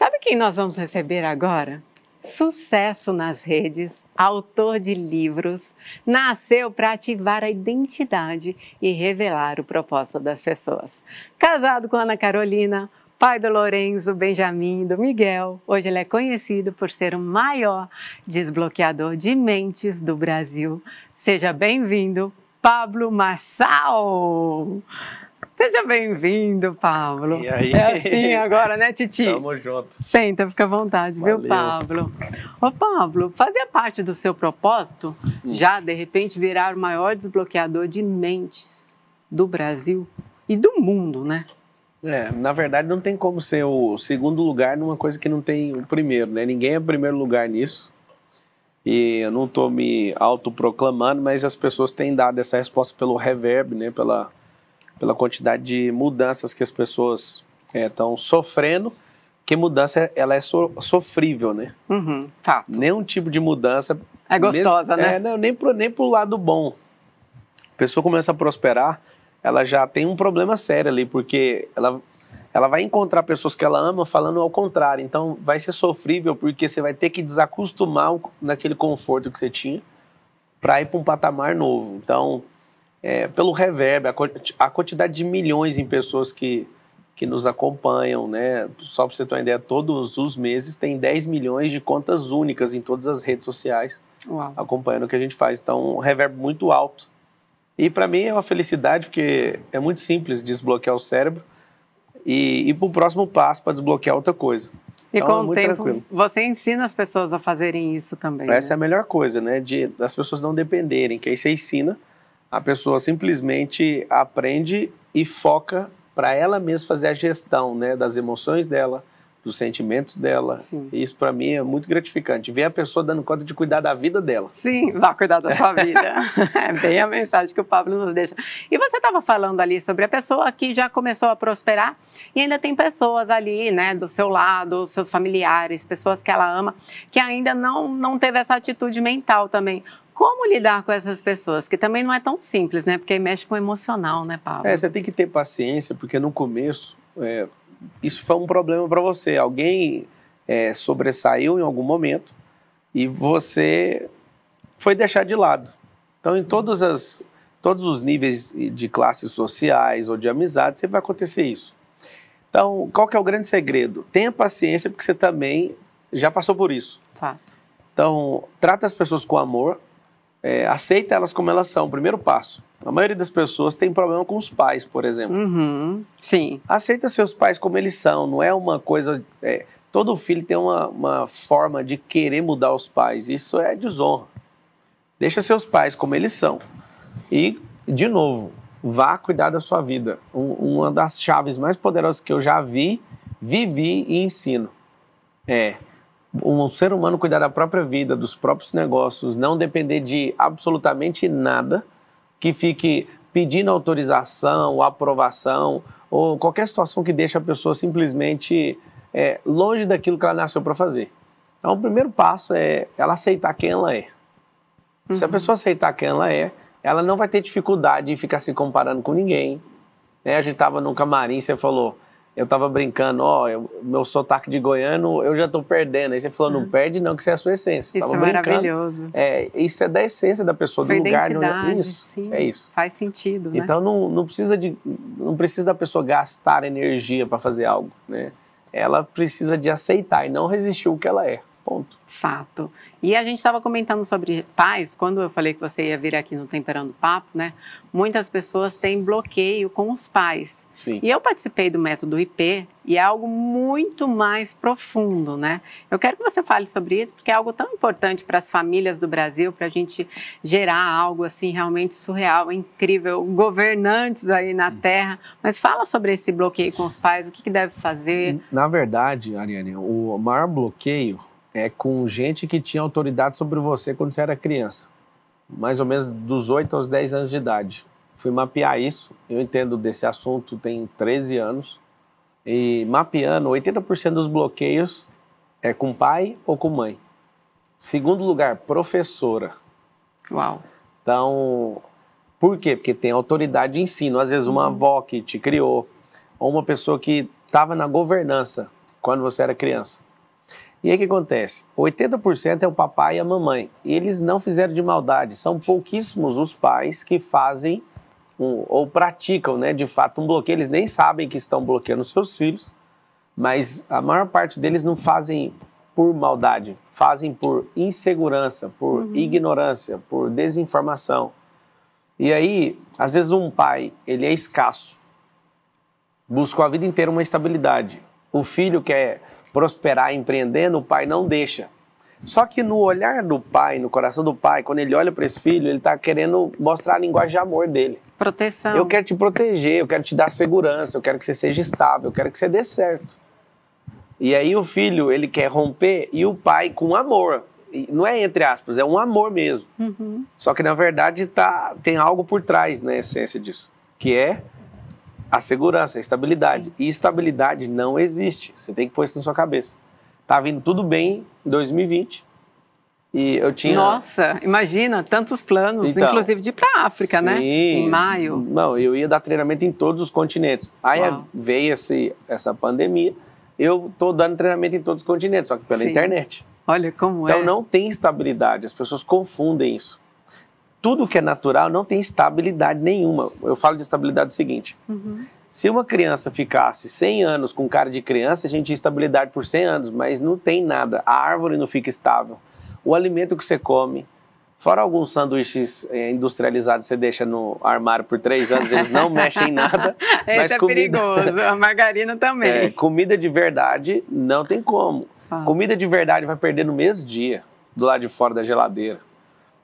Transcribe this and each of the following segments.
Sabe quem nós vamos receber agora? Sucesso nas redes, autor de livros, nasceu para ativar a identidade e revelar o propósito das pessoas. Casado com Ana Carolina, pai do Lorenzo, Benjamin, do Miguel. Hoje ele é conhecido por ser o maior desbloqueador de mentes do Brasil. Seja bem-vindo, Pablo Massal. Seja bem-vindo, Pablo. E aí? É assim agora, né, Titi? Tamo junto. Senta, fica à vontade, Valeu. viu, Pablo? Ô, Pablo, fazia parte do seu propósito hum. já, de repente, virar o maior desbloqueador de mentes do Brasil e do mundo, né? É, na verdade não tem como ser o segundo lugar numa coisa que não tem o primeiro, né? Ninguém é primeiro lugar nisso. E eu não estou me autoproclamando, mas as pessoas têm dado essa resposta pelo reverb, né? Pela, pela quantidade de mudanças que as pessoas estão eh, é, sofrendo, que mudança ela é so, sofrível, né? Uhum, fato. Nenhum tipo de mudança. É gostosa, né? É, nem, pro, nem lado bom. A pessoa começa a prosperar, ela já tem um problema sério ali, porque ela, ela vai encontrar pessoas que ela ama falando ao contrário. Então vai ser sofrível, porque você vai ter que desacostumar naquele conforto que você tinha para ir para um patamar novo. Então é, pelo reverb, a, a, quantidade de milhões em pessoas que, que nos acompanham, né? Só para você ter uma ideia, todos os meses tem 10 milhões de contas únicas em todas as redes sociais Uau. acompanhando o que a gente faz. Então, um reverb muito alto. E para mim é uma felicidade, porque é muito simples desbloquear o cérebro e ir para o próximo passo para desbloquear outra coisa. E então, é com é o tempo, tranquilo. você ensina as pessoas a fazerem isso também. Essa né? é a melhor coisa, né? De, as pessoas não dependerem, que aí você ensina a pessoa simplesmente aprende e foca para ela mesma fazer a gestão né, das emoções dela, dos sentimentos dela. Sim. Isso para mim é muito gratificante. Ver a pessoa dando conta de cuidar da vida dela. Sim, vá cuidar da sua vida. é bem a mensagem que o Pablo nos deixa. E você estava falando ali sobre a pessoa que já começou a prosperar e ainda tem pessoas ali, né, do seu lado, seus familiares, pessoas que ela ama, que ainda não não teve essa atitude mental também como lidar com essas pessoas? Que também não é tão simples, né? Porque aí mexe com o emocional, né, Paulo? É, você tem que ter paciência, porque no começo é, isso foi um problema para você. Alguém é, sobressaiu em algum momento e você foi deixar de lado. Então, em todas as, todos os níveis de classes sociais ou de amizade, sempre vai acontecer isso. Então, qual que é o grande segredo? Tenha paciência, porque você também já passou por isso. Fato. Então, trata as pessoas com amor, é, aceita elas como elas são, primeiro passo. A maioria das pessoas tem problema com os pais, por exemplo. Uhum, sim. Aceita seus pais como eles são, não é uma coisa. É, todo filho tem uma, uma forma de querer mudar os pais, isso é desonra. Deixa seus pais como eles são e, de novo, vá cuidar da sua vida. uma das chaves mais poderosas que eu já vi, vivi e ensino. É, um ser humano cuidar da própria vida, dos próprios negócios, não depender de absolutamente nada que fique pedindo autorização ou aprovação ou qualquer situação que deixe a pessoa simplesmente é, longe daquilo que ela nasceu para fazer. Então, o primeiro passo é ela aceitar quem ela é. Uhum. Se a uhum. pessoa aceitar quem ela é, ela não vai ter dificuldade em ficar se comparando com ninguém. Né? A gente estava num camarim, você falou, eu tava brincando, ó, meu sotaque de goiano eu já tô perdendo. Aí você falou, não hum. perde não, que isso é a sua essência. Isso tava é brincando. maravilhoso. É, isso é da essência da pessoa, sua do lugar. Identidade, onde... Isso, sim, é isso. Faz sentido, né? Então não, não, precisa de, não precisa da pessoa gastar energia para fazer algo, né? Ela precisa de aceitar e não resistir o que ela é. Ponto. Fato. E a gente estava comentando sobre pais quando eu falei que você ia vir aqui no Temperando Papo, né? Muitas pessoas têm bloqueio com os pais. Sim. E eu participei do método IP e é algo muito mais profundo, né? Eu quero que você fale sobre isso, porque é algo tão importante para as famílias do Brasil, para a gente gerar algo assim realmente surreal, incrível, governantes aí na hum. Terra. Mas fala sobre esse bloqueio com os pais, o que, que deve fazer. Na verdade, Ariane, o maior bloqueio é com gente que tinha autoridade sobre você quando você era criança, mais ou menos dos 8 aos 10 anos de idade. Fui mapear isso, eu entendo desse assunto tem 13 anos, e mapeando 80% dos bloqueios é com pai ou com mãe. Segundo lugar, professora. Uau. Então, por quê? Porque tem autoridade de ensino. Às vezes uma uhum. avó que te criou, ou uma pessoa que estava na governança quando você era criança. E aí o que acontece? 80% é o papai e a mamãe. Eles não fizeram de maldade, são pouquíssimos os pais que fazem um, ou praticam, né, de fato, um bloqueio. Eles nem sabem que estão bloqueando seus filhos, mas a maior parte deles não fazem por maldade, fazem por insegurança, por uhum. ignorância, por desinformação. E aí, às vezes um pai, ele é escasso, buscou a vida inteira uma estabilidade. O filho quer prosperar, empreendendo, o pai não deixa. Só que no olhar do pai, no coração do pai, quando ele olha para esse filho, ele está querendo mostrar a linguagem de amor dele. Proteção. Eu quero te proteger, eu quero te dar segurança, eu quero que você seja estável, eu quero que você dê certo. E aí o filho, ele quer romper e o pai com amor. Não é entre aspas, é um amor mesmo. Uhum. Só que na verdade tá, tem algo por trás, né, a essência disso. Que é a segurança, a estabilidade. Sim. E estabilidade não existe. Você tem que pôr isso na sua cabeça. Tá vindo tudo bem em 2020. E eu tinha. Nossa, imagina, tantos planos, então, inclusive de ir para África, né? sim, né? Em maio. Não, eu ia dar treinamento em todos os continentes. Aí Uau. veio esse, essa pandemia. Eu tô dando treinamento em todos os continentes, só que pela sim. internet. Olha como então, é. Então não tem estabilidade, as pessoas confundem isso tudo que é natural não tem estabilidade nenhuma. Eu falo de estabilidade do seguinte: uhum. se uma criança ficasse 100 anos com cara de criança, a gente tinha estabilidade por 100 anos, mas não tem nada. A árvore não fica estável. O alimento que você come, fora alguns sanduíches eh, industrializados você deixa no armário por três anos, eles não mexem em nada. É mas é comida, perigoso. A margarina também. É, comida de verdade não tem como. Ah. Comida de verdade vai perder no mesmo dia do lado de fora da geladeira.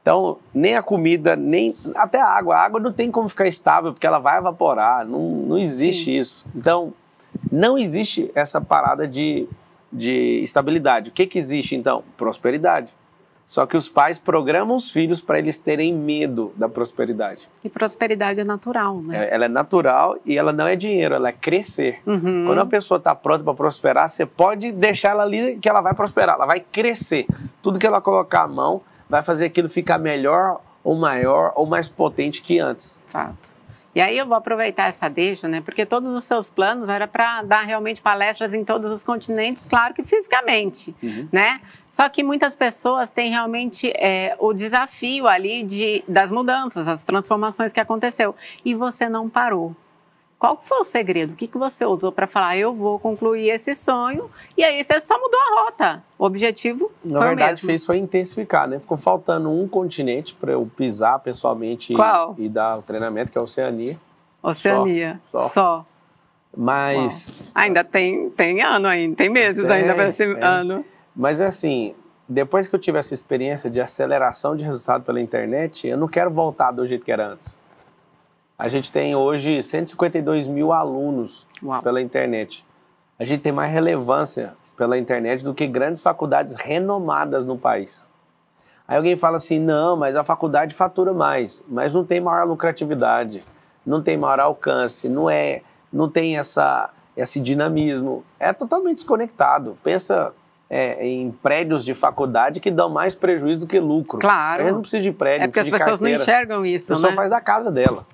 Então, nem a comida, nem até a água. A água não tem como ficar estável, porque ela vai evaporar. Não, não existe Sim. isso. Então, não existe essa parada de, de estabilidade. O que, que existe, então? Prosperidade. Só que os pais programam os filhos para eles terem medo da prosperidade. E prosperidade é natural, né? É, ela é natural e ela não é dinheiro, ela é crescer. Uhum. Quando a pessoa está pronta para prosperar, você pode deixar ela ali que ela vai prosperar, ela vai crescer. Tudo que ela colocar a mão, vai fazer aquilo ficar melhor ou maior ou mais potente que antes. Fato. E aí eu vou aproveitar essa deixa, né? Porque todos os seus planos era para dar realmente palestras em todos os continentes, claro que fisicamente, uhum. né? Só que muitas pessoas têm realmente é, o desafio ali de, das mudanças, as transformações que aconteceu. E você não parou. Qual foi o segredo? O que, que você usou para falar, eu vou concluir esse sonho? E aí você só mudou a rota. O objetivo Na foi verdade, o fez foi intensificar, né? Ficou faltando um continente para eu pisar pessoalmente e, e, dar o treinamento, que é a Oceania. Oceania, só. só. só. Mas... Uau. Ainda tem, tem ano ainda, tem meses tem, ainda para esse tem. ano. Mas assim, depois que eu tive essa experiência de aceleração de resultado pela internet, eu não quero voltar do jeito que era antes. A gente tem hoje 152 mil alunos Uau. pela internet. A gente tem mais relevância pela internet do que grandes faculdades renomadas no país. Aí alguém fala assim: não, mas a faculdade fatura mais, mas não tem maior lucratividade, não tem maior alcance, não é, não tem essa, esse dinamismo. É totalmente desconectado. Pensa é, em prédios de faculdade que dão mais prejuízo do que lucro. Claro. A gente não precisa de prédio, É porque as pessoas carteira. não enxergam isso, a pessoa né? faz da casa dela.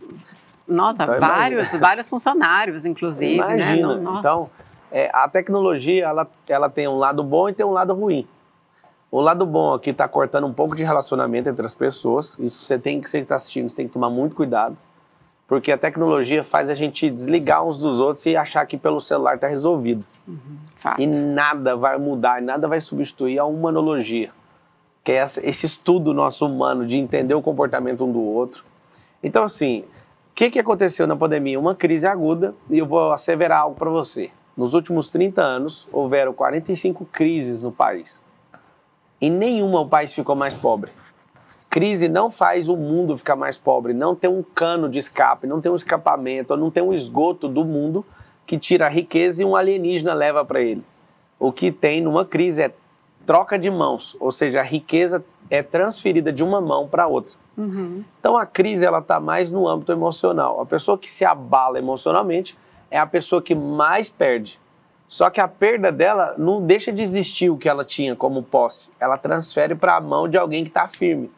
Nossa, então, vários, vários funcionários, inclusive. Né? Imagina. Né? Não, então, é, a tecnologia ela, ela tem um lado bom e tem um lado ruim. O lado bom aqui está cortando um pouco de relacionamento entre as pessoas. Isso você tem que, você que está assistindo, você tem que tomar muito cuidado porque a tecnologia faz a gente desligar uns dos outros e achar que pelo celular está resolvido. Uhum, e nada vai mudar, nada vai substituir a humanologia, que é esse estudo nosso humano de entender o comportamento um do outro. Então, assim, o que, que aconteceu na pandemia? Uma crise aguda, e eu vou asseverar algo para você. Nos últimos 30 anos, houveram 45 crises no país. Em nenhuma o país ficou mais pobre. Crise não faz o mundo ficar mais pobre, não tem um cano de escape, não tem um escapamento, não tem um esgoto do mundo que tira a riqueza e um alienígena leva para ele. O que tem numa crise é troca de mãos, ou seja, a riqueza é transferida de uma mão para outra. Uhum. Então a crise ela está mais no âmbito emocional. A pessoa que se abala emocionalmente é a pessoa que mais perde. Só que a perda dela não deixa de existir o que ela tinha como posse. Ela transfere para a mão de alguém que está firme.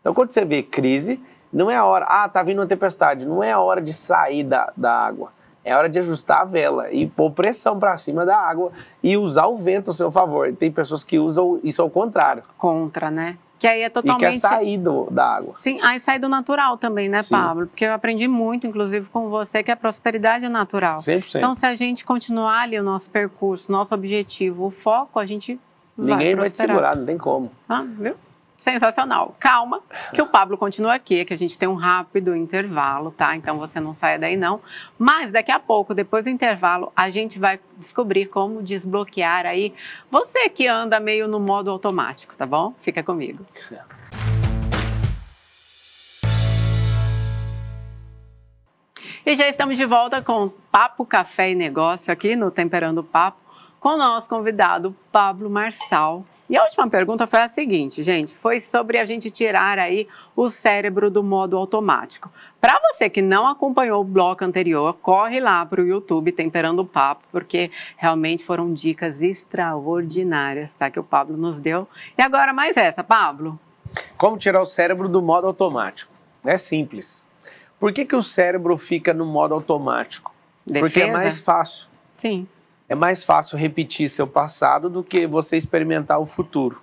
Então, quando você vê crise, não é a hora, ah, tá vindo uma tempestade, não é a hora de sair da, da água. É hora de ajustar a vela e pôr pressão para cima da água e usar o vento ao seu favor. Tem pessoas que usam isso ao contrário. Contra, né? Que aí é totalmente. E quer sair do, da água. Sim, aí sai do natural também, né, Sim. Pablo? Porque eu aprendi muito, inclusive, com você, que é a prosperidade é natural. 100%. Então, se a gente continuar ali o nosso percurso, nosso objetivo, o foco, a gente. Ninguém vai, vai te segurar, não tem como. Ah, viu? sensacional. Calma, que o Pablo continua aqui, que a gente tem um rápido intervalo, tá? Então você não saia daí não. Mas daqui a pouco, depois do intervalo, a gente vai descobrir como desbloquear aí você que anda meio no modo automático, tá bom? Fica comigo. E já estamos de volta com Papo Café e Negócio aqui no Temperando Papo com o nosso convidado Pablo Marçal. E a última pergunta foi a seguinte, gente, foi sobre a gente tirar aí o cérebro do modo automático. Para você que não acompanhou o bloco anterior, corre lá para o YouTube Temperando o Papo, porque realmente foram dicas extraordinárias tá, que o Pablo nos deu. E agora mais essa, Pablo. Como tirar o cérebro do modo automático? É simples. Por que, que o cérebro fica no modo automático? Defesa? Porque é mais fácil. Sim é mais fácil repetir seu passado do que você experimentar o futuro.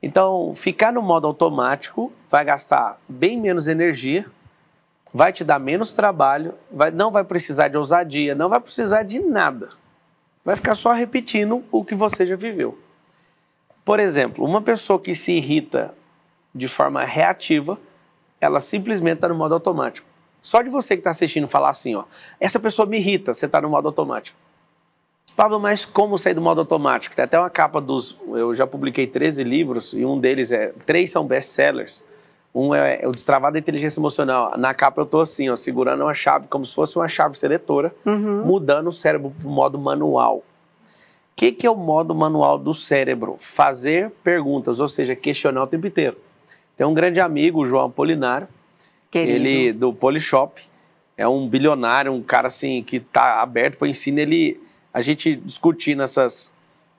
Então, ficar no modo automático vai gastar bem menos energia, vai te dar menos trabalho, vai, não vai precisar de ousadia, não vai precisar de nada. Vai ficar só repetindo o que você já viveu. Por exemplo, uma pessoa que se irrita de forma reativa, ela simplesmente está no modo automático. Só de você que está assistindo falar assim, ó, essa pessoa me irrita, você está no modo automático. Pablo, mas como sair do modo automático? Tem até uma capa dos. Eu já publiquei 13 livros e um deles é. Três são best-sellers. Um é o Destravado da Inteligência Emocional. Na capa eu tô assim, ó, segurando uma chave, como se fosse uma chave seletora, uhum. mudando o cérebro para o modo manual. O que, que é o modo manual do cérebro? Fazer perguntas, ou seja, questionar o tempo inteiro. Tem um grande amigo, o João Polinário, Querido. ele do Polishop, é um bilionário, um cara assim que tá aberto para ensino, ele a gente discutindo essas,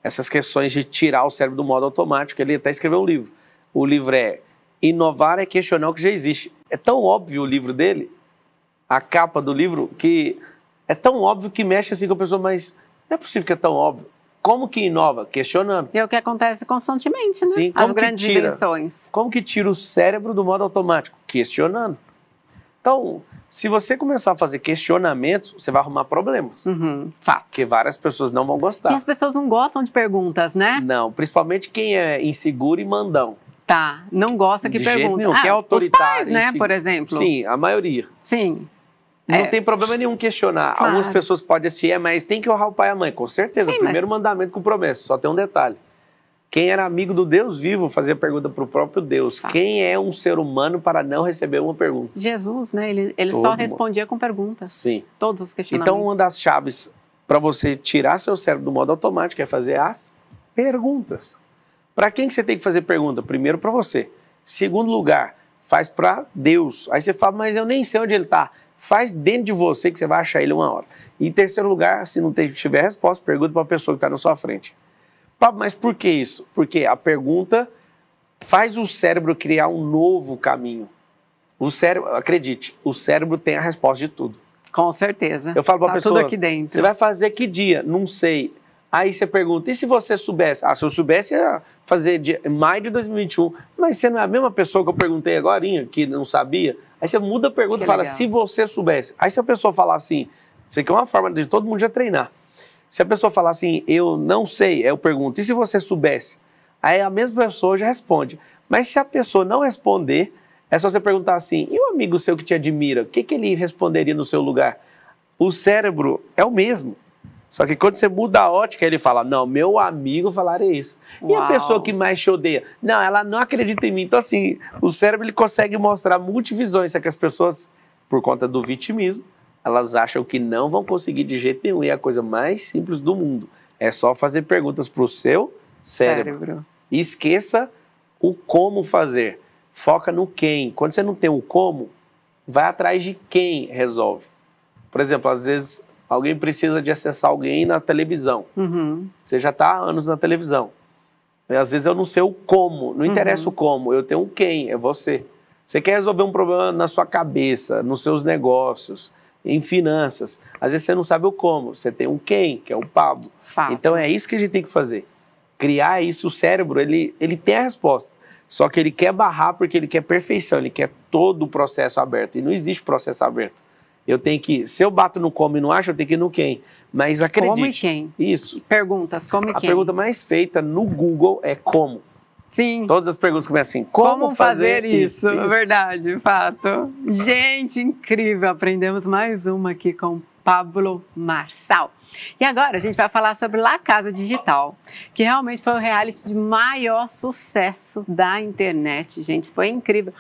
essas questões de tirar o cérebro do modo automático. Ele até escreveu um livro. O livro é Inovar é Questionar o que já existe. É tão óbvio o livro dele, a capa do livro, que é tão óbvio que mexe assim com a pessoa, mas não é possível que é tão óbvio. Como que inova? Questionando. É o que acontece constantemente, né? Sim, como As grandes tira, invenções. Como que tira o cérebro do modo automático? Questionando. Então, se você começar a fazer questionamentos, você vai arrumar problemas. Uhum, fato. Porque várias pessoas não vão gostar. E as pessoas não gostam de perguntas, né? Não, principalmente quem é inseguro e mandão. Tá, não gosta que de Jeito nenhum, ah, que é ah, autoritário. Os pais, né, por exemplo. Sim, a maioria. Sim. Não é. tem problema nenhum questionar. Claro. Algumas pessoas podem assim, é, mas tem que honrar o pai e a mãe. Com certeza, Sim, primeiro mas... mandamento com promessa, só tem um detalhe. Quem era amigo do Deus vivo fazia pergunta para o próprio Deus. Tá. Quem é um ser humano para não receber uma pergunta? Jesus, né? Ele, ele só respondia com perguntas. Sim. Todos os questionamentos. Então, uma das chaves para você tirar seu cérebro do modo automático é fazer as perguntas. Para quem que você tem que fazer pergunta? Primeiro, para você. Segundo lugar, faz para Deus. Aí você fala, mas eu nem sei onde ele está. Faz dentro de você que você vai achar ele uma hora. E em terceiro lugar, se não tiver resposta, pergunta para a pessoa que está na sua frente. Pablo, mas por que isso? Porque a pergunta faz o cérebro criar um novo caminho. O cérebro, acredite, o cérebro tem a resposta de tudo. Com certeza. Eu falo para tá pessoa, tudo aqui dentro. Você vai fazer que dia? Não sei. Aí você pergunta, e se você soubesse? Ah, se eu soubesse, ia fazer dia, maio de 2021. Mas você não é a mesma pessoa que eu perguntei agora, que não sabia? Aí você muda a pergunta e fala, legal. se você soubesse. Aí se a pessoa falar assim, isso aqui é uma forma de todo mundo já treinar. Se a pessoa falar assim, eu não sei, eu pergunto, e se você soubesse? Aí a mesma pessoa já responde. Mas se a pessoa não responder, é só você perguntar assim, e o um amigo seu que te admira, o que, que ele responderia no seu lugar? O cérebro é o mesmo. Só que quando você muda a ótica, ele fala: Não, meu amigo falaria isso. Uau. E a pessoa que mais te odeia? Não, ela não acredita em mim. Então, assim, o cérebro ele consegue mostrar multivisões, é que as pessoas, por conta do vitimismo, elas acham que não vão conseguir de jeito nenhum. E é a coisa mais simples do mundo. É só fazer perguntas para o seu cérebro. cérebro. E esqueça o como fazer. Foca no quem. Quando você não tem o como, vai atrás de quem resolve. Por exemplo, às vezes alguém precisa de acessar alguém na televisão. Uhum. Você já está há anos na televisão. Às vezes eu não sei o como, não interessa uhum. o como, eu tenho o quem, é você. Você quer resolver um problema na sua cabeça, nos seus negócios, em finanças. Às vezes você não sabe o como, você tem um quem, que é o Pablo. Fato. Então é isso que a gente tem que fazer. Criar isso, o cérebro, ele, ele tem a resposta. Só que ele quer barrar porque ele quer perfeição, ele quer todo o processo aberto. E não existe processo aberto. Eu tenho que, se eu bato no como e não acho, eu tenho que ir no quem. Mas acredite. Como e quem? Isso. Perguntas, como e a quem? A pergunta mais feita no Google é como. Sim. Todas as perguntas começam assim: como, como fazer, fazer isso? isso? Verdade, fato. Gente, incrível! Aprendemos mais uma aqui com Pablo Marçal. E agora a gente vai falar sobre La Casa Digital, que realmente foi o reality de maior sucesso da internet, gente. Foi incrível.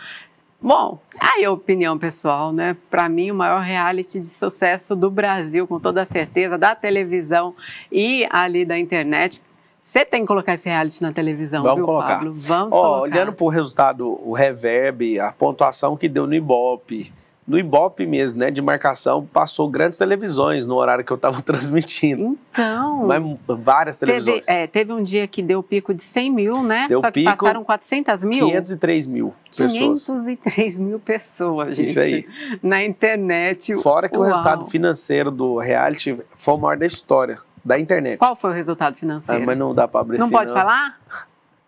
Bom, aí a opinião pessoal, né? Para mim, o maior reality de sucesso do Brasil, com toda certeza, da televisão e ali da internet, você tem que colocar esse reality na televisão, Vamos viu, colocar. Pablo? Vamos oh, colocar. Olhando para o resultado, o reverb, a pontuação que deu no Ibope, no Ibope mesmo, né, de marcação, passou grandes televisões no horário que eu estava transmitindo. Então. Mas várias televisões. Teve, é, teve um dia que deu pico de 100 mil, né? Deu Só que pico, passaram 400 mil? 503 mil pessoas. 503 mil pessoas, gente. Isso aí. Na internet. Fora que Uau. o resultado financeiro do reality foi o maior da história da internet. Qual foi o resultado ah, financeiro? Ah, mas não dá para abrir Não pode falar?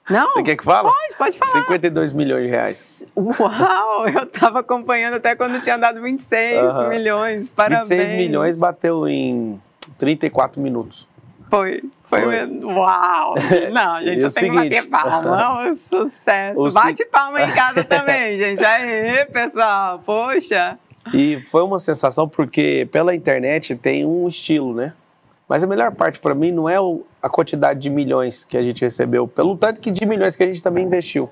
Não? Você quer que fale? Pode, pode falar. 52 milhões de reais. Uau, eu estava acompanhando até quando tinha dado 26 uhum. milhões, parabéns. 26 milhões bateu em 34 minutos. Foi, foi, foi. Uau! Não, gente, eu seguinte, tenho que bater palma, um sucesso. O Bate se... palma em casa também, gente. Aê, pessoal, poxa. E foi uma sensação porque pela internet tem um estilo, né? Mas a melhor parte para mim não é a quantidade de milhões que a gente recebeu, pelo tanto que de milhões que a gente também investiu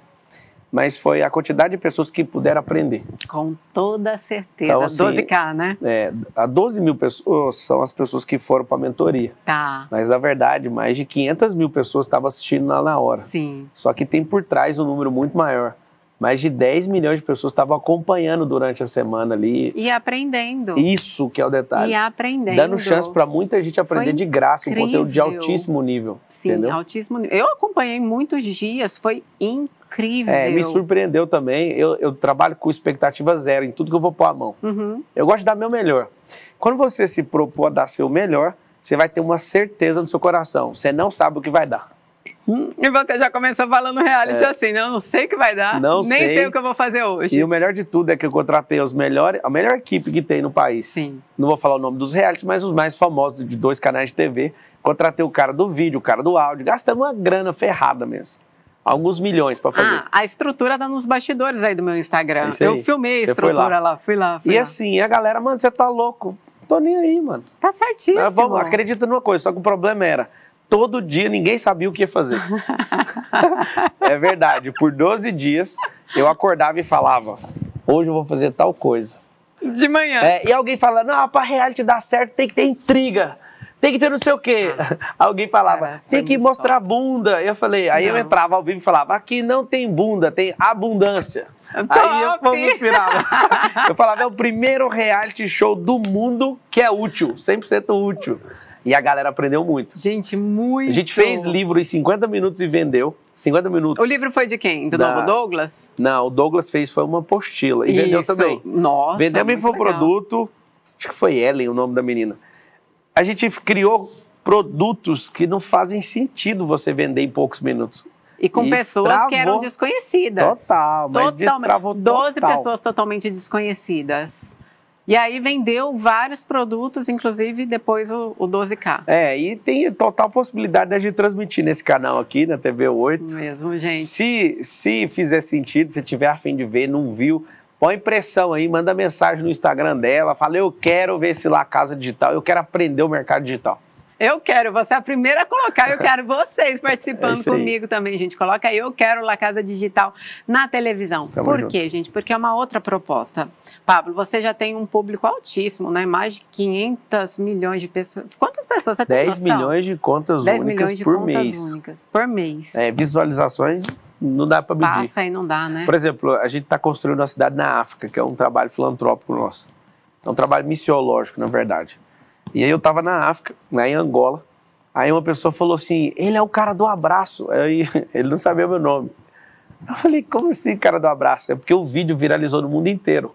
mas foi a quantidade de pessoas que puderam aprender. Com toda certeza. Então, assim, 12K, né? É, a 12 mil pessoas são as pessoas que foram para a mentoria. Tá. Mas, na verdade, mais de 500 mil pessoas estavam assistindo lá na hora. Sim. Só que tem por trás um número muito maior mais de 10 milhões de pessoas estavam acompanhando durante a semana ali. E aprendendo. Isso que é o detalhe. E aprendendo. Dando chance para muita gente aprender foi de graça, incrível. um conteúdo de altíssimo nível. Sim, entendeu? altíssimo nível. Eu acompanhei muitos dias, foi incrível. É, me surpreendeu também. Eu, eu, trabalho com expectativa zero em tudo que eu vou pôr a mão. Uhum. Eu gosto de dar meu melhor. Quando você se propor a dar seu melhor, você vai ter uma certeza no seu coração. Você não sabe o que vai dar. Hum. E você já começou falando reality é. assim, não, né? não sei o que vai dar, não nem sei. sei. o que eu vou fazer hoje. E o melhor de tudo é que eu contratei os melhores, a melhor equipe que tem no país. Sim. Não vou falar o nome dos realities, mas os mais famosos de dois canais de TV. Contratei o cara do vídeo, o cara do áudio, gastamos uma grana ferrada mesmo alguns milhões para fazer. Ah, a estrutura tá nos bastidores aí do meu Instagram. eu filmei a estrutura lá. lá. fui lá. Fui e lá. assim, a galera, mano, você tá louco. Tô nem aí, mano. Tá certíssimo. vamos, acredita numa coisa, só que o problema era, todo dia ninguém sabia o que ia fazer. é verdade. Por 12 dias eu acordava e falava: hoje eu vou fazer tal coisa. De manhã. É, e alguém fala: não, para reality dar certo tem que ter intriga. Tem que ter não sei o quê. Ah. Alguém falava, tem que mostrar bom. bunda. Eu falei, aí não. eu entrava ao vivo e falava, aqui não tem bunda, tem abundância. Top. Aí eu vamos inspirava. eu falava, é o primeiro reality show do mundo que é útil, 100% útil. E a galera aprendeu muito. Gente, muito. A gente fez livro em 50 minutos e vendeu. 50 minutos. O livro foi de quem? Do da... Novo Douglas? Não, o Douglas fez foi uma apostila e Isso. vendeu também. Nossa. Vendemos infoproduto. Acho que foi Ellen o nome da menina. A gente criou produtos que não fazem sentido você vender em poucos minutos. E com e pessoas travou. que eram desconhecidas. Total, mas totalmente. 12 total. pessoas totalmente desconhecidas. E aí vendeu vários produtos, inclusive depois o, o 12K. É, e tem total possibilidade né, de transmitir nesse canal aqui, na TV 8. Isso mesmo, gente. Se, se fizer sentido, se tiver afim de ver, não viu, põe impressão aí, manda mensagem no Instagram dela, fala, eu quero ver esse lá Casa Digital, eu quero aprender o mercado digital. Eu quero, você é a primeira a colocar. Eu quero vocês é participando é comigo também, gente. Coloca aí, eu quero La Casa Digital na televisão. Tamo Por junto. quê, gente? Porque é uma outra proposta. Pablo, você já tem um público altíssimo, né? Mais de 500 milhões de pessoas. Quantas pessoas você 10 tem 10 milhões de contas 10 únicas milhões de por contas mês. Únicas por mês. É, visualizações não dá para medir. Passa e não dá, né? Por exemplo, a gente está construindo uma cidade na África, que é um trabalho filantrópico nosso. É um trabalho missiológico, na verdade. E aí eu estava na África, né, em Angola. Aí uma pessoa falou assim: ele é o cara do abraço. Aí ele não sabia meu nome. Eu falei: como assim, cara do abraço? É porque o vídeo viralizou no mundo inteiro.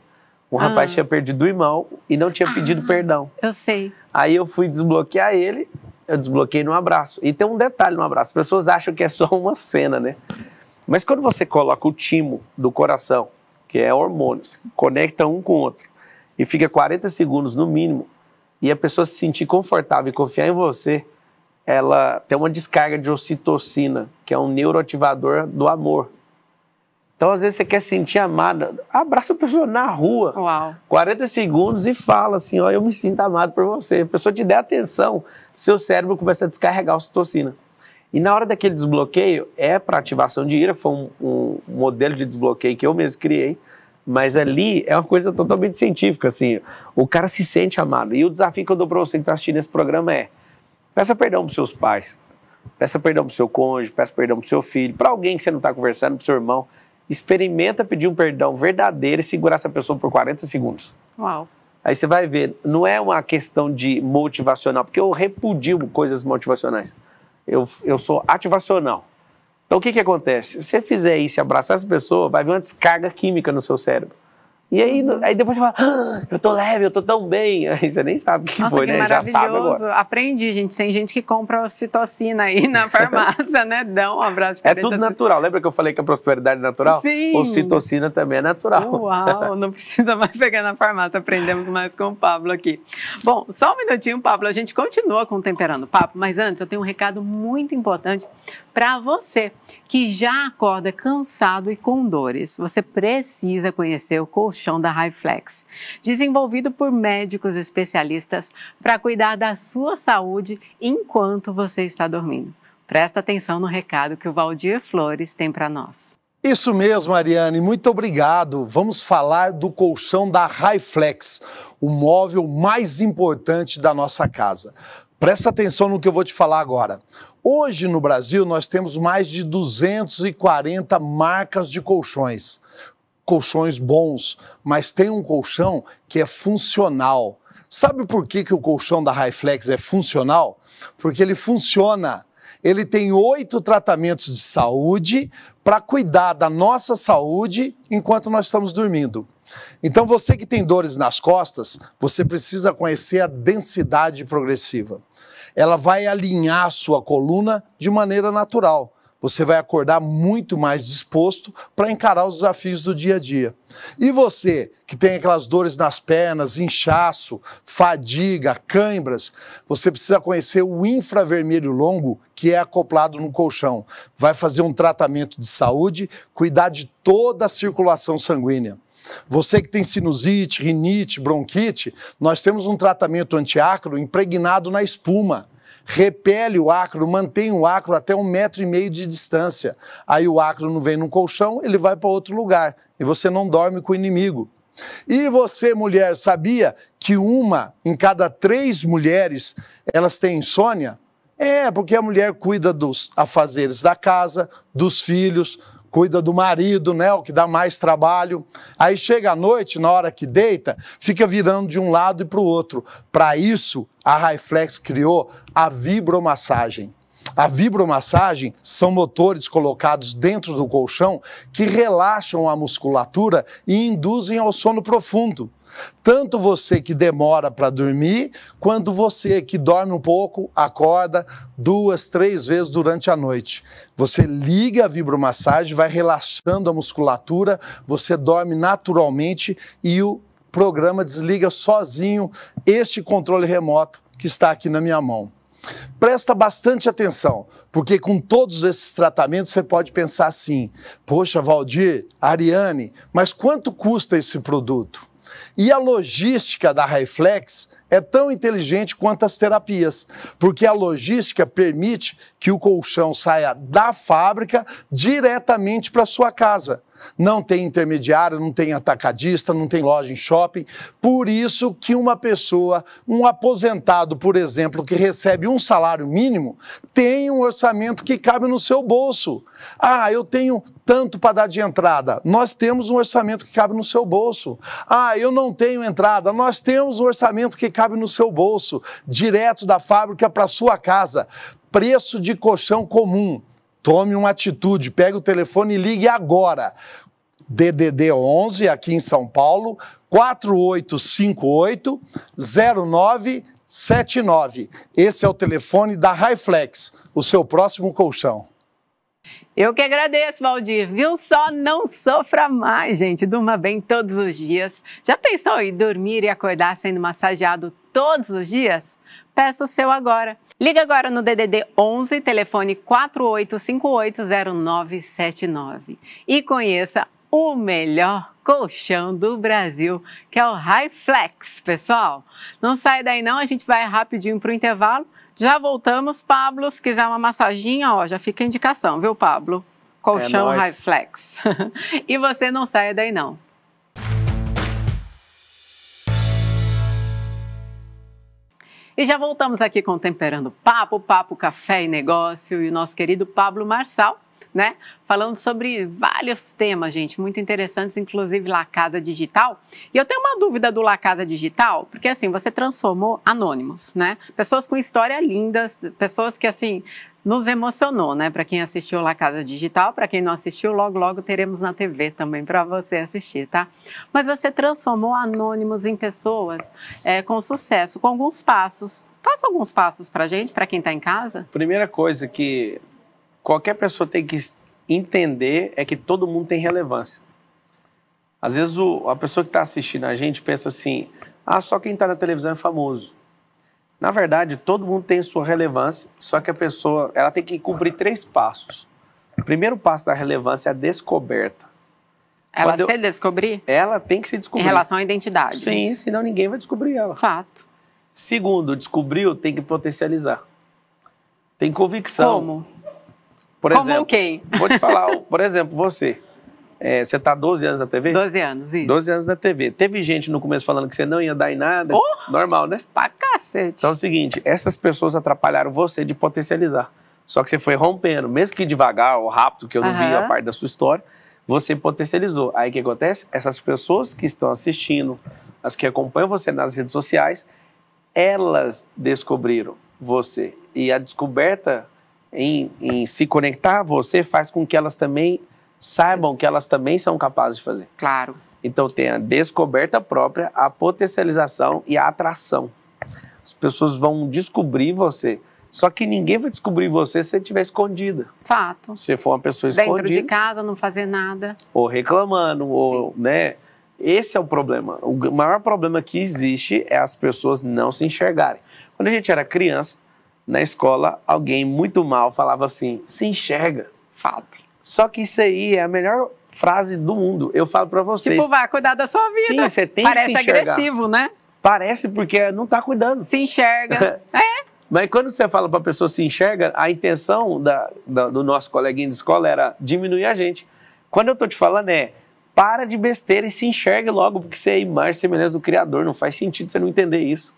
O ah. rapaz tinha perdido o irmão e não tinha ah, pedido perdão. Eu sei. Aí eu fui desbloquear ele, eu desbloqueei no abraço. E tem um detalhe no abraço: as pessoas acham que é só uma cena, né? Mas quando você coloca o timo do coração, que é hormônio, você conecta um com o outro, e fica 40 segundos no mínimo, e a pessoa se sentir confortável e confiar em você, ela tem uma descarga de ocitocina, que é um neuroativador do amor. Então, às vezes, você quer sentir amada, abraça a pessoa na rua, Uau. 40 segundos e fala assim: ó, eu me sinto amado por você. A pessoa te der atenção, seu cérebro começa a descarregar a ocitocina. E na hora daquele desbloqueio, é para ativação de ira, foi um, um modelo de desbloqueio que eu mesmo criei mas ali é uma coisa totalmente científica, assim. O cara se sente amado. E o desafio que eu dou para você que está assistindo esse programa é: peça perdão para seus pais, peça perdão para seu cônjuge, peça perdão para seu filho, para alguém que você não está conversando, para seu irmão. Experimenta pedir um perdão verdadeiro e segurar essa pessoa por 40 segundos. Uau. Aí você vai ver, não é uma questão de motivacional, porque eu repudio coisas motivacionais. Eu, eu sou ativacional. Então o que, que acontece? Se você fizer isso e abraçar essa pessoa, vai vir uma descarga química no seu cérebro. E aí, uhum. aí depois você fala, ah, eu tô leve, eu tô tão bem. Aí você nem sabe o que Nossa, foi, que né? Já sabe agora. Aprendi, gente. Tem gente que compra citocina aí na farmácia, né? Dão um abraço. É tudo assim. natural. Lembra que eu falei que a prosperidade é natural? Sim. O citocina também é natural. Uau, não precisa mais pegar na farmácia. Aprendemos mais com o Pablo aqui. Bom, só um minutinho, Pablo. A gente continua com o Temperando Papo, mas antes eu tenho um recado muito importante para você que já acorda cansado e com dores. Você precisa conhecer o colchão colchão da Highflex, desenvolvido por médicos especialistas para cuidar da sua saúde enquanto você está dormindo. Presta atenção no recado que o Valdir Flores tem para nós. Isso mesmo, Ariane, muito obrigado. Vamos falar do colchão da Highflex, o móvel mais importante da nossa casa. Presta atenção no que eu vou te falar agora. Hoje no Brasil nós temos mais de 240 marcas de colchões colchões bons, mas tem um colchão que é funcional. Sabe por que, que o colchão da Highflex é funcional? Porque ele funciona. Ele tem oito tratamentos de saúde para cuidar da nossa saúde enquanto nós estamos dormindo. Então, você que tem dores nas costas, você precisa conhecer a densidade progressiva. Ela vai alinhar a sua coluna de maneira natural. Você vai acordar muito mais disposto para encarar os desafios do dia a dia. E você que tem aquelas dores nas pernas, inchaço, fadiga, cãibras, você precisa conhecer o infravermelho longo que é acoplado no colchão. Vai fazer um tratamento de saúde, cuidar de toda a circulação sanguínea. Você que tem sinusite, rinite, bronquite, nós temos um tratamento antiácaro impregnado na espuma repele o ácaro, mantém o ácaro até um metro e meio de distância. Aí o ácaro não vem no colchão, ele vai para outro lugar e você não dorme com o inimigo. E você, mulher, sabia que uma em cada três mulheres elas têm insônia? É, porque a mulher cuida dos afazeres da casa, dos filhos, cuida do marido, né, o que dá mais trabalho. Aí chega à noite, na hora que deita, fica virando de um lado e para o outro. Para isso, a Highflex criou a vibromassagem. A vibromassagem são motores colocados dentro do colchão que relaxam a musculatura e induzem ao sono profundo. Tanto você que demora para dormir, quanto você que dorme um pouco, acorda duas, três vezes durante a noite. Você liga a vibromassagem, vai relaxando a musculatura, você dorme naturalmente e o programa desliga sozinho este controle remoto que está aqui na minha mão. Presta bastante atenção, porque com todos esses tratamentos você pode pensar assim: poxa, Valdir, Ariane, mas quanto custa esse produto? E a logística da Reflex é tão inteligente quanto as terapias, porque a logística permite que o colchão saia da fábrica diretamente para sua casa não tem intermediário, não tem atacadista, não tem loja em shopping. Por isso que uma pessoa, um aposentado, por exemplo, que recebe um salário mínimo, tem um orçamento que cabe no seu bolso. Ah, eu tenho tanto para dar de entrada. Nós temos um orçamento que cabe no seu bolso. Ah, eu não tenho entrada. Nós temos um orçamento que cabe no seu bolso, direto da fábrica para sua casa. Preço de colchão comum Tome uma atitude, pegue o telefone e ligue agora. DDD 11 aqui em São Paulo, 4858 0979. Esse é o telefone da Highflex, o seu próximo colchão. Eu que agradeço, Valdir, viu? Só não sofra mais, gente. Durma bem todos os dias. Já pensou em dormir e acordar sendo massageado todos os dias? Peça o seu agora. Liga agora no DDD 11, telefone 48580979 e conheça o melhor colchão do Brasil, que é o High Flex, pessoal. Não sai daí não, a gente vai rapidinho para o intervalo. Já voltamos, Pablo, se quiser uma massaginha, ó, já fica a indicação, viu, Pablo? É colchão é High Flex. e você não sai daí não. E já voltamos aqui com Temperando Papo, Papo Café e Negócio e o nosso querido Pablo Marçal, né? Falando sobre vários temas, gente, muito interessantes, inclusive La Casa Digital. E eu tenho uma dúvida do La Casa Digital, porque assim, você transformou anônimos, né? Pessoas com história lindas, pessoas que assim, nos emocionou, né? Para quem assistiu lá Casa Digital, para quem não assistiu, logo logo teremos na TV também para você assistir, tá? Mas você transformou anônimos em pessoas é, com sucesso, com alguns passos. Passa alguns passos para gente, para quem está em casa. Primeira coisa que qualquer pessoa tem que entender é que todo mundo tem relevância. Às vezes o, a pessoa que está assistindo a gente pensa assim: ah, só quem está na televisão é famoso. Na verdade, todo mundo tem sua relevância, só que a pessoa ela tem que cumprir três passos. O primeiro passo da relevância é a descoberta. Ela Quando se eu... descobrir? Ela tem que se descobrir. Em relação à identidade. Sim, senão ninguém vai descobrir ela. Fato. Segundo, descobriu, tem que potencializar. Tem convicção. Como? Por Como exemplo, quem? Vou te falar, por exemplo, você. É, você está 12 anos na TV? 12 anos, isso. 12 anos na TV. Teve gente no começo falando que você não ia dar em nada. Oh, Normal, né? Pra cacete. Então é o seguinte: essas pessoas atrapalharam você de potencializar. Só que você foi rompendo, mesmo que devagar ou rápido, que eu não Aham. vi a parte da sua história, você potencializou. Aí o que acontece? Essas pessoas que estão assistindo, as que acompanham você nas redes sociais, elas descobriram você. E a descoberta em, em se conectar a você faz com que elas também saibam que elas também são capazes de fazer. Claro. Então tem a descoberta própria, a potencialização e a atração. As pessoas vão descobrir você. Só que ninguém vai descobrir você se você estiver escondida. Fato. Se for uma pessoa escondida. Dentro de casa, não fazer nada. Ou reclamando, Sim. ou, né? Esse é o problema. O maior problema que existe é as pessoas não se enxergarem. Quando a gente era criança, na escola, alguém muito mal falava assim: se enxerga. Fato. Só que isso aí é a melhor frase do mundo. Eu falo para vocês. Tipo, vá cuidar da sua vida. Sim, você tem Parece que se enxergar. Parece agressivo, né? Parece porque não tá cuidando. Se enxerga. é. Mas quando você fala para a pessoa se enxerga, a intenção da, da, do nosso coleguinha de escola era diminuir a gente. Quando eu tô te falando é, para de besteira e se enxergue logo, porque você é imagem e semelhança do Criador. Não faz sentido você não entender isso.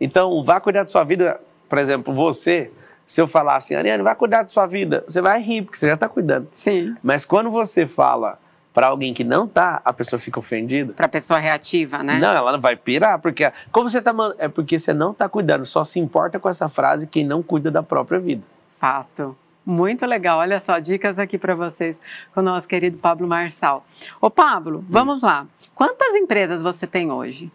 Então, vá cuidar da sua vida. Por exemplo, você se eu falar assim, Ariane, vai cuidar da sua vida, você vai rir, porque você já está cuidando. Sim. Mas quando você fala para alguém que não tá, a pessoa fica ofendida. Para pessoa reativa, né? Não, ela vai pirar, porque é, como você tá é porque você não tá cuidando, só se importa com essa frase quem não cuida da própria vida. Fato. Muito legal. Olha só, dicas aqui para vocês com o nosso querido Pablo Marçal. Ô Pablo, hum. vamos lá. Quantas empresas você tem hoje?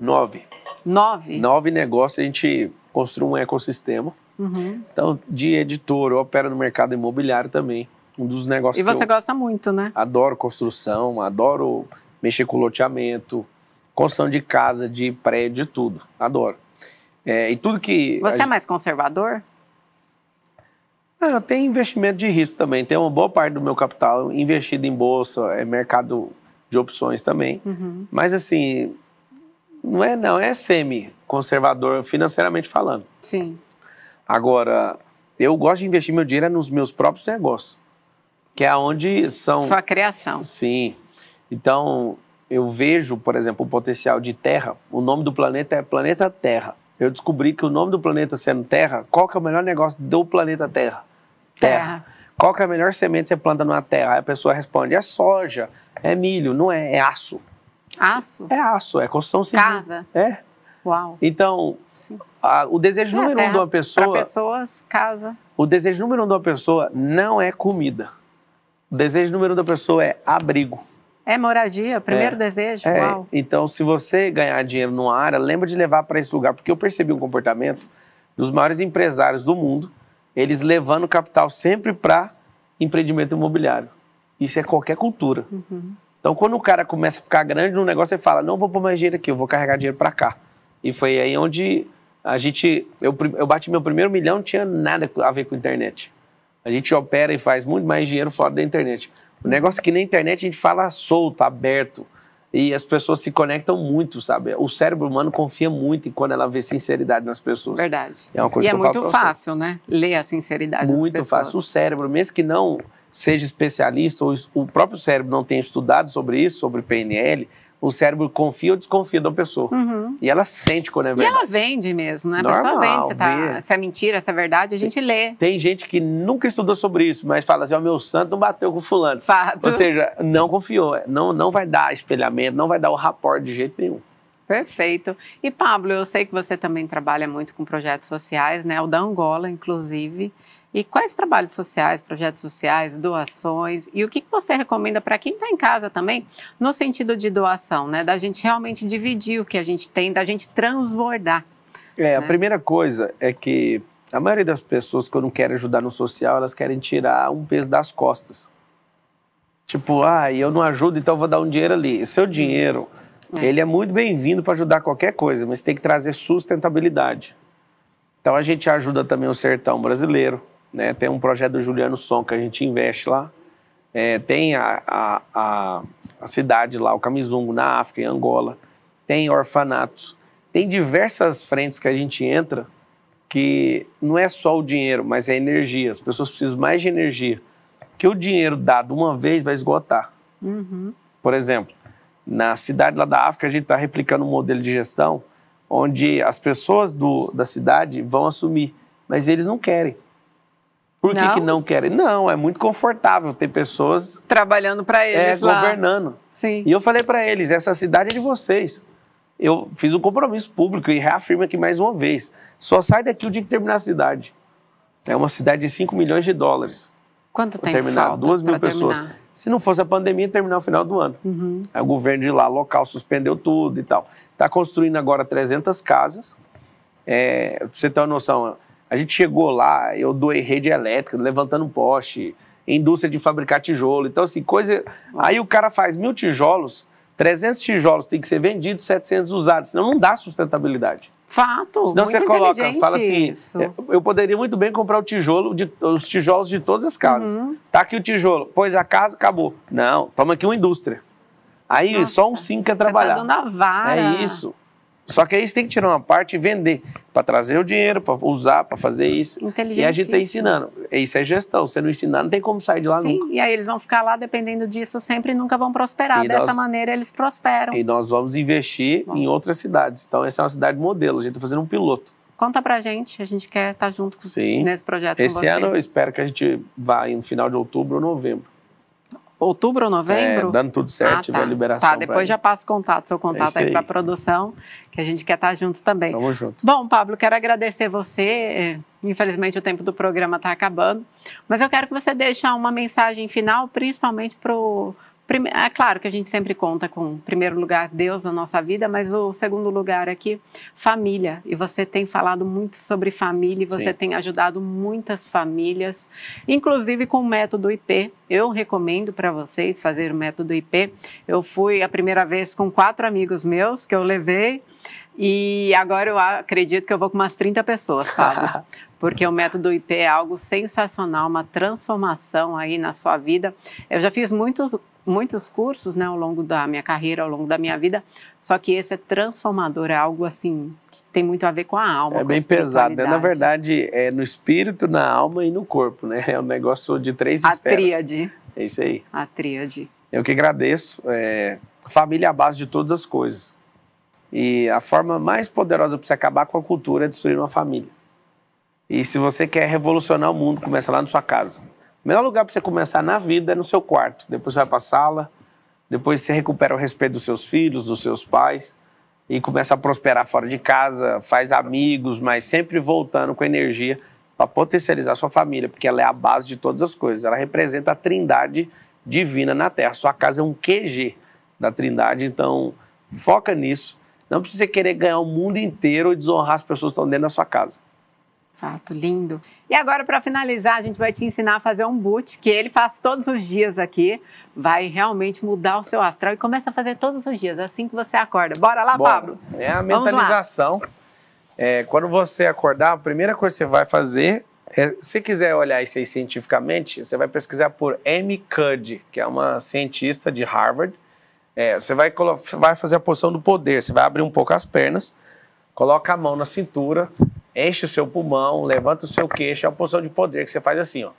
Nove. Nove? Nove negócios, a gente construiu um ecossistema. Uhum. Então, de editor, eu opero no mercado imobiliário também. Um dos negócios e você gosta muito, né? Adoro construção, adoro mexer com loteamento, construção de casa, de prédio, de tudo. Adoro. É, e tudo que. Você é mais conservador? Ah, tenho investimento de risco também. Tem uma boa parte do meu capital investido em bolsa, é mercado de opções também. Uhum. Mas assim, não é não, é semi conservador financeiramente falando. Sim. Agora, eu gosto de investir meu dinheiro é nos meus próprios negócios, que é onde são. Sua criação. Sim. Então, eu vejo, por exemplo, o potencial de Terra. O nome do planeta é Planeta Terra. Eu descobri que o nome do planeta sendo Terra, qual que é o melhor negócio do planeta Terra? Terra. terra. Qual que é a melhor semente que você planta na terra? Aí a pessoa responde: é soja, é milho, não é, é aço. Aço? É aço, é construção civil. Casa. É. Uau. Então, a, o desejo é, número um de uma pessoa. pessoas, casa. O desejo número um de uma pessoa não é comida. O desejo número um da pessoa é abrigo. É moradia, primeiro é, desejo. É, Uau. Então, se você ganhar dinheiro numa área, lembra de levar para esse lugar, porque eu percebi um comportamento dos maiores empresários do mundo, eles levando capital sempre para empreendimento imobiliário. Isso é qualquer cultura. Uhum. Então, quando o cara começa a ficar grande no negócio, ele fala: não vou pôr mais dinheiro aqui, eu vou carregar dinheiro para cá. E foi aí onde a gente. Eu, eu bati meu primeiro milhão, não tinha nada a ver com internet. A gente opera e faz muito mais dinheiro fora da internet. O negócio é que na internet a gente fala solto, aberto. E as pessoas se conectam muito, sabe? O cérebro humano confia muito em quando ela vê sinceridade nas pessoas. Verdade. É uma coisa e é que é eu muito falo fácil, né? Ler a sinceridade Muito das pessoas. fácil. O cérebro, mesmo que não seja especialista, ou o próprio cérebro não tenha estudado sobre isso, sobre PNL, o cérebro confia ou desconfia da pessoa. Uhum. E ela sente quando é verdade. E ela vende mesmo, né? A Normal, pessoa vende se, tá, se, é mentira, se é verdade, a gente tem, lê. Tem gente que nunca estudou sobre isso, mas fala assim: o meu santo não bateu com fulano. Fato. Ou seja, não confiou. É, não, não vai dar espelhamento, não vai dar o rapport de jeito nenhum. Perfeito. E Pablo, eu sei que você também trabalha muito com projetos sociais, né? O da Angola, inclusive. E quais trabalhos sociais, projetos sociais, doações e o que você recomenda para quem está em casa também, no sentido de doação, né? Da gente realmente dividir o que a gente tem, da gente transbordar. É, né? a primeira coisa é que a maioria das pessoas que não querem ajudar no social, elas querem tirar um peso das costas. Tipo, ah, eu não ajudo, então vou dar um dinheiro ali. Seu dinheiro, é. ele é muito bem-vindo para ajudar qualquer coisa, mas tem que trazer sustentabilidade. Então a gente ajuda também o sertão brasileiro, né? Tem um projeto do Juliano Som que a gente investe lá. É, tem a, a, a, cidade lá, o Camizungo, na África, em Angola. Tem orfanatos. Tem diversas frentes que a gente entra que não é só o dinheiro, mas é energia. As pessoas precisam mais de energia. Porque o dinheiro dado uma vez vai esgotar. Uhum. Por exemplo, na cidade lá da África, a gente está replicando um modelo de gestão onde as pessoas do, da cidade vão assumir, mas eles não querem. Por que não? que não querem? Não, é muito confortável ter pessoas trabalhando para é, eles, é, lá. governando. Sim. E eu falei para eles, essa cidade é de vocês. Eu fiz um compromisso público e reafirmo aqui mais uma vez. Só sai daqui o dia que terminar a cidade. É uma cidade de 5 milhões de dólares. Quanto tempo terminar? falta? 2 mil pessoas. Terminar. Se não fosse a pandemia, terminar o final do ano. Uhum. Aí o governo de lá, local, suspendeu tudo e tal. Está construindo agora 300 casas. É, pra você ter uma noção, a gente chegou lá, eu doei rede elétrica, levantando um poste, indústria de fabricar tijolo. Então, assim, coisa. Aí o cara faz mil tijolos, 300 tijolos tem que ser vendidos, 700 usados, senão não dá sustentabilidade. Fato. Senão muito você coloca, fala assim: isso. É, eu poderia muito bem comprar o tijolo, de, os tijolos de todas as casas. Uhum. Tá aqui o tijolo, pois a casa acabou. Não, toma aqui uma indústria. Aí Nossa, só um sim quer trabalhar. Tá dando a vara. É isso. Só que aí você tem que tirar uma parte e vender para trazer o dinheiro, para usar, para fazer isso. E a gente está ensinando. Isso é gestão. Você não ensinar, não tem como sair de lá Sim, nunca. E aí eles vão ficar lá dependendo disso sempre e nunca vão prosperar. E Dessa nós, maneira eles prosperam. E nós vamos investir em outras cidades. Então essa é uma cidade modelo. A gente está fazendo um piloto. Conta pra gente, a gente quer estar tá junto Sim. nesse projeto. Esse ano eu espero que a gente vá no final de outubro ou novembro outubro ou novembro? É, dando tudo certo, ah, tá. liberação. Tá, depois já passa o contato, seu contato é aí, aí para a produção, que a gente quer estar tá juntos também. Tamo junto. Bom, Pablo, quero agradecer você. É, infelizmente o tempo do programa está acabando, mas eu quero que você deixe uma mensagem final, principalmente para o é claro que a gente sempre conta com, em primeiro lugar, Deus na nossa vida, mas o segundo lugar aqui, é família. E você tem falado muito sobre família e você Sim. tem ajudado muitas famílias, inclusive com o método IP. Eu recomendo para vocês fazer o método IP. Eu fui a primeira vez com quatro amigos meus que eu levei. E agora eu acredito que eu vou com umas 30 pessoas, Pablo. porque o método IP é algo sensacional, uma transformação aí na sua vida. Eu já fiz muitos muitos cursos né, ao longo da minha carreira, ao longo da minha vida, só que esse é transformador, é algo assim que tem muito a ver com a alma. É bem pesado, né? Na verdade, é no espírito, na alma e no corpo, né? É um negócio de três a esferas. A tríade. É isso aí. A tríade. Eu que agradeço. É, família é a base de todas as coisas. E a forma mais poderosa para você acabar com a cultura é destruir uma família. E se você quer revolucionar o mundo, começa lá na sua casa. O melhor lugar para você começar na vida é no seu quarto. Depois você vai para a sala, depois você recupera o respeito dos seus filhos, dos seus pais e começa a prosperar fora de casa, faz amigos, mas sempre voltando com energia para potencializar sua família, porque ela é a base de todas as coisas. Ela representa a trindade divina na Terra. Sua casa é um QG da trindade, então foca nisso. Não precisa querer ganhar o mundo inteiro e desonrar as pessoas que estão dentro da sua casa. Fato, lindo. E agora, para finalizar, a gente vai te ensinar a fazer um boot, que ele faz todos os dias aqui. Vai realmente mudar o seu astral e começa a fazer todos os dias, assim que você acorda. Bora lá, Pablo? É a mentalização. É, quando você acordar, a primeira coisa que você vai fazer é, se quiser olhar isso aí cientificamente, você vai pesquisar por Amy Cuddy, que é uma cientista de Harvard. É, você vai, vai fazer a posição do poder, você vai abrir um pouco as pernas, coloca a mão na cintura, enche o seu pulmão, levanta o seu queixo, é uma posição de poder que você faz assim, ó.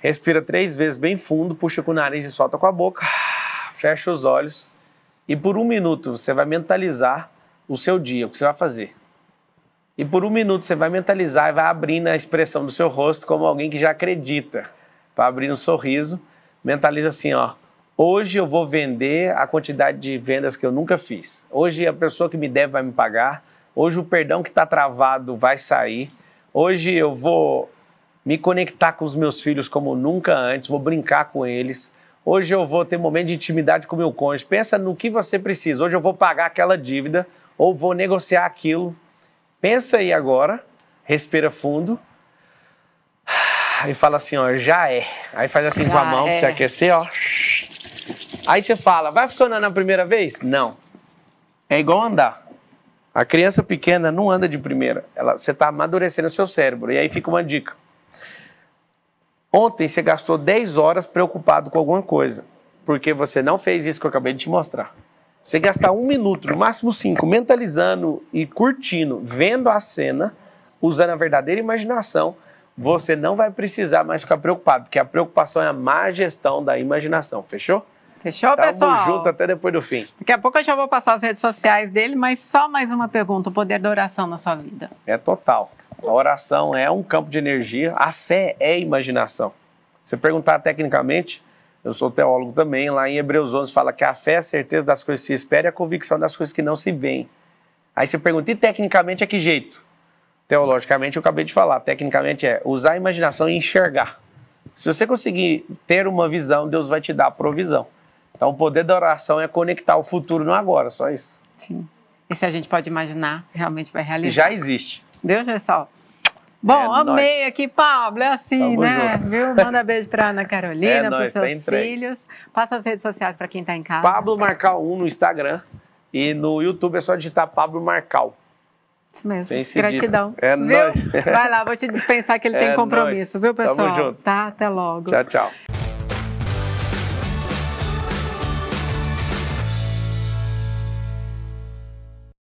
Respira três vezes bem fundo, puxa com o nariz e solta com a boca, fecha os olhos e por um minuto você vai mentalizar o seu dia, o que você vai fazer. E por um minuto você vai mentalizar e vai abrindo a expressão do seu rosto como alguém que já acredita. Vai abrindo um sorriso, mentaliza assim, ó. Hoje eu vou vender a quantidade de vendas que eu nunca fiz. Hoje a pessoa que me deve vai me pagar. Hoje o perdão que está travado vai sair. Hoje eu vou me conectar com os meus filhos como nunca antes, vou brincar com eles. Hoje eu vou ter um momento de intimidade com meu cônjuge. Pensa no que você precisa. Hoje eu vou pagar aquela dívida ou vou negociar aquilo. Pensa aí agora, respira fundo e fala assim, ó, já é. Aí faz assim já com a mão é. para aquecer, ó. Aí você fala, vai funcionar na primeira vez? Não. É igual andar. A criança pequena não anda de primeira. Ela, você está amadurecendo o seu cérebro. E aí fica uma dica. Ontem você gastou 10 horas preocupado com alguma coisa, porque você não fez isso que eu acabei de te mostrar. Você gastar um minuto, no máximo cinco, mentalizando e curtindo, vendo a cena, usando a verdadeira imaginação, você não vai precisar mais ficar preocupado, porque a preocupação é a má gestão da imaginação, fechou? Fechou, Tamo pessoal? Tamo junto até depois do fim. Daqui a pouco eu já vou passar as redes sociais dele, mas só mais uma pergunta: o poder da oração na sua vida? É total. A oração é um campo de energia, a fé é imaginação. Você perguntar tecnicamente, eu sou teólogo também, lá em Hebreus 11 fala que a fé é a certeza das coisas que se espera e a convicção das coisas que não se veem. Aí você pergunta, e tecnicamente é que jeito? Teologicamente, eu acabei de falar, tecnicamente é usar a imaginação e enxergar. Se você conseguir ter uma visão, Deus vai te dar a provisão. Então, o poder da oração é conectar o futuro no agora, só isso. Sim. E se a gente pode imaginar, realmente vai realizar. Já existe. Deus pessoal. Bom, é amei aqui, Pablo. É assim, Tamo né? Junto. Viu? Manda beijo pra Ana Carolina, é para os seus tá filhos. Passa as redes sociais para quem está em casa. Pablo Marcal 1 no Instagram. E no YouTube é só digitar Pablo Marcal. Isso mesmo. Sem Gratidão. É viu? nóis. Vai lá, vou te dispensar que ele é tem compromisso, nóis. viu, pessoal? Tamo junto. Tá? Até logo. Tchau, tchau.